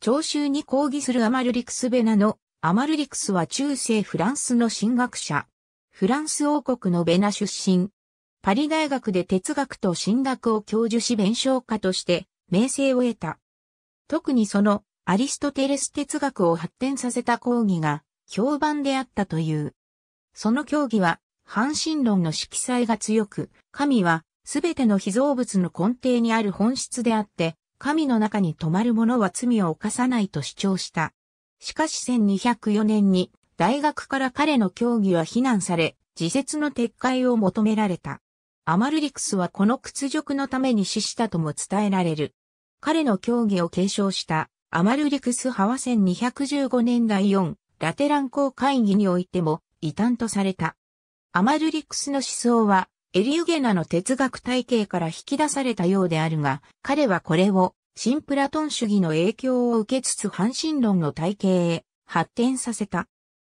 聴衆に抗議するアマルリクス・ベナの、アマルリクスは中世フランスの神学者。フランス王国のベナ出身。パリ大学で哲学と神学を教授し弁償家として名声を得た。特にそのアリストテレス哲学を発展させた講義が評判であったという。その教義は半神論の色彩が強く、神はすべての被造物の根底にある本質であって、神の中に止まる者は罪を犯さないと主張した。しかし1204年に大学から彼の教義は非難され、自説の撤回を求められた。アマルリクスはこの屈辱のために死したとも伝えられる。彼の教義を継承したアマルリクス派は1215年代4ラテラン公会議においても異端とされた。アマルリクスの思想はエリュゲナの哲学体系から引き出されたようであるが、彼はこれを新プラトン主義の影響を受けつつ半神論の体系へ発展させた。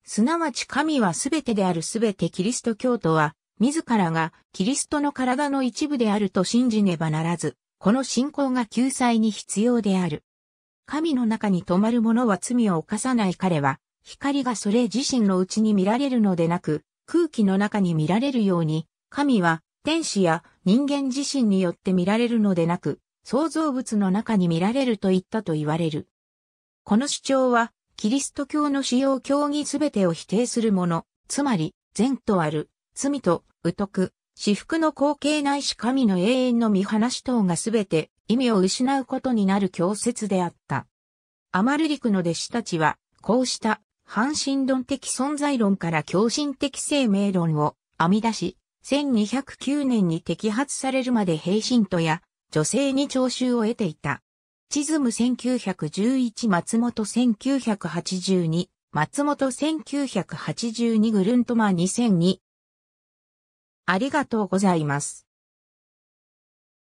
すなわち神はすべてであるすべてキリスト教徒は、自らがキリストの体の一部であると信じねばならず、この信仰が救済に必要である。神の中に止まる者は罪を犯さない彼は、光がそれ自身のうちに見られるのでなく、空気の中に見られるように、神は天使や人間自身によって見られるのでなく、創造物の中に見られると言ったと言われる。この主張は、キリスト教の使用教義すべてを否定するもの、つまり、善とある、罪と、宇く、至福の光景ないし神の永遠の見放し等がすべて意味を失うことになる教説であった。アマルリクの弟子たちは、こうした、半神論的存在論から共神的生命論を編み出し、1209年に摘発されるまで平信徒や女性に徴収を得ていた。チズム1911松本1982松本1982グルントマ2002ありがとうございます。